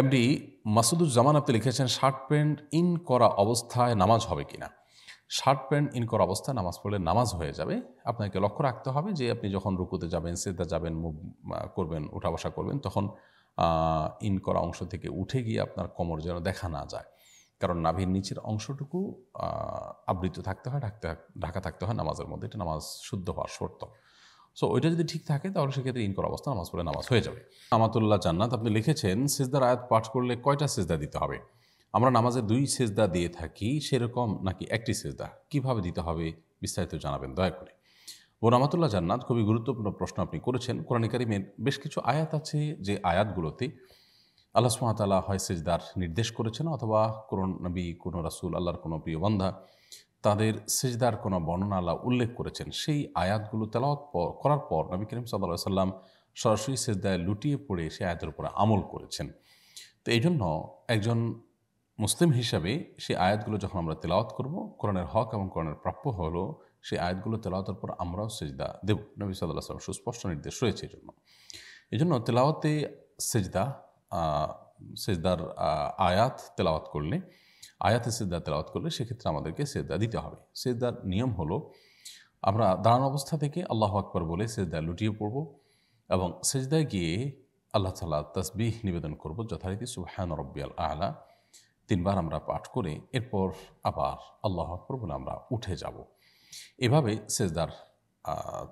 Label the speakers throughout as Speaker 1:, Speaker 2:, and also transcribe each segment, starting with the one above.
Speaker 1: MD Masuduzzaman আপনি লিখেছেন shirt pant in করা অবস্থায় নামাজ হবে কিনা শার্ট প্যান্ট ইন করা অবস্থায় নামাজ পড়লে নামাজ হয়ে যাবে আপনাকে লক্ষ্য রাখতে হবে যে আপনি যখন রুকুতে যাবেন সেদা যাবেন মুভ করবেন উঠা বসা করবেন তখন ইন করা অংশ থেকে উঠে গিয়ে আপনার কোমর যেন দেখা না যায় কারণ নাভির নিচের অংশটুকু আবৃত থাকতে হয় ঢাকতে ঢাকা থাকতে হয় নামাজের মধ্যে এটা নামাজ শুদ্ধ হওয়ার শর্ত সো ওইটা যদি ঠিক থাকে তাহলে সেক্ষেত্রে করা অবস্থা নামাজ পড়ে নামাজ হয়ে যাবে আমাতুল্লাহ জান্নাত আপনি লিখেছেন সেজদার আয়াত পাঠ করলে কয়টা সেজদা দিতে হবে আমরা নামাজে দুই সেজদা দিয়ে থাকি সেরকম নাকি একটি সেজদা কিভাবে দিতে হবে বিস্তারিত জানাবেন দয়া করে বোন আমাতুল্লাহ জান্নাত খুবই গুরুত্বপূর্ণ প্রশ্ন আপনি করেছেন কোরআন কারিমের বেশ কিছু আয়াত আছে যে আয়াতগুলোতে আল্লাহ সুমাতালা হয় সেজদার নির্দেশ করেছেন অথবা কোন নবী কোনো রাসুল আল্লাহর কোনো প্রিয় বন্ধা তাদের সেজদার কোনো বর্ণনালা উল্লেখ করেছেন সেই আয়াতগুলো তেলাওয়াত করার পর নবী করিম সাল্লা সাল্লাম সরাসরি সেজদায় লুটিয়ে পড়ে সে আয়াতের উপরে আমল করেছেন তো এই জন্য একজন মুসলিম হিসাবে সেই আয়াতগুলো যখন আমরা তেলাওয়াত করব কোরআনের হক এবং কোরআনের প্রাপ্য হলো সেই আয়াতগুলো তেলাওয়াতের পর আমরাও সেজদা দেব নবী সাল্লাহ সাল্লাম সুস্পষ্ট নির্দেশ রয়েছে এই জন্য এই জন্য তেলাওয়াতে সেজদা সেজদার আয়াত তেলাওয়াত করলে আয়াতে সেদ্দা তেলাওয়াত করলে সেক্ষেত্রে আমাদেরকে সেদ্দা দিতে হবে সেদ্দার নিয়ম হলো আমরা দাঁড়ান অবস্থা থেকে আল্লাহ আকবর বলে সেজদা লুটিয়ে পড়ব এবং সেজদায় গিয়ে আল্লাহ তালা তসবিহ নিবেদন করব যথারীতি সুহান আল আহলা তিনবার আমরা পাঠ করে এরপর আবার আল্লাহ আকবর বলে আমরা উঠে যাব এভাবে সেজদার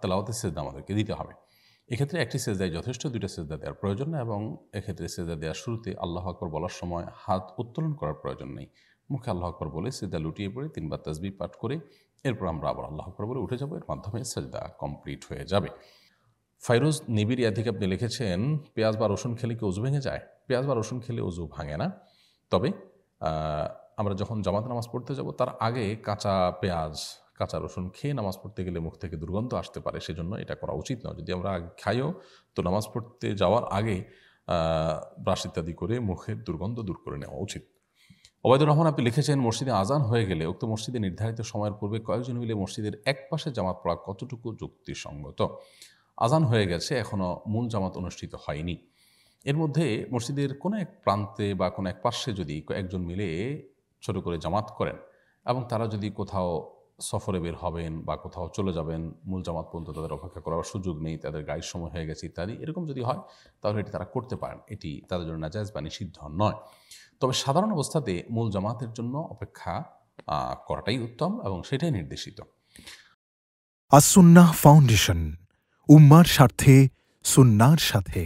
Speaker 1: তেলাওয়াতে সেজদা আমাদেরকে দিতে হবে এক্ষেত্রে একটি সেজদায় যথেষ্ট দুইটা সেজদা দেওয়ার প্রয়োজন এবং এক্ষেত্রে সেজদা দেওয়ার শুরুতে আল্লাহ আকবর বলার সময় হাত উত্তোলন করার প্রয়োজন নেই মুখে আল্লাহ আকবর বলে সেদা লুটিয়ে পড়ে তিনবার তাজবি পাঠ করে এরপর আমরা আবার আল্লাহ আকবর বলে উঠে যাবো এর মাধ্যমে সেজদা কমপ্লিট হয়ে যাবে ফাইরোজ নিবির ইয়াদিকে আপনি লিখেছেন পেঁয়াজ বা রসুন খেলে কি অজু ভেঙে যায় পেঁয়াজ বা রসুন খেলে অজু ভাঙে না তবে আমরা যখন জামাত নামাজ পড়তে যাব তার আগে কাঁচা পেঁয়াজ কাঁচা রসুন খেয়ে নামাজ পড়তে গেলে মুখ থেকে দুর্গন্ধ আসতে পারে সেজন্য এটা করা উচিত নয় যদি আমরা খাইও তো নামাজ পড়তে যাওয়ার আগে ব্রাশ ইত্যাদি করে মুখের দুর্গন্ধ দূর করে নেওয়া উচিত ওবায়দুর রহমান আপনি লিখেছেন মসজিদে আজান হয়ে গেলে উক্ত মসজিদে নির্ধারিত সময়ের পূর্বে কয়েকজন মিলে মসজিদের এক পাশে জামাত পড়া কতটুকু যুক্তিসঙ্গত আজান হয়ে গেছে এখনও মূল জামাত অনুষ্ঠিত হয়নি এর মধ্যে মসজিদের কোনো এক প্রান্তে বা কোনো এক পাশে যদি একজন মিলে ছোট করে জামাত করেন এবং তারা যদি কোথাও সফরে বের হবেন বা কোথাও চলে যাবেন মূল জামাত পর্যন্ত তাদের অপেক্ষা করার সুযোগ নেই তাদের গায়ের সময় হয়ে গেছে ইত্যাদি এরকম যদি হয় তাহলে এটি তারা করতে পারেন এটি তাদের জন্য নাজায়জ বা নিষিদ্ধ নয় তবে সাধারণ অবস্থাতে মূল জামাতের জন্য অপেক্ষা করাটাই উত্তম এবং সেটাই নির্দেশিত আসুন্না ফাউন্ডেশন উম্মার স্বার্থে সুন্নার সাথে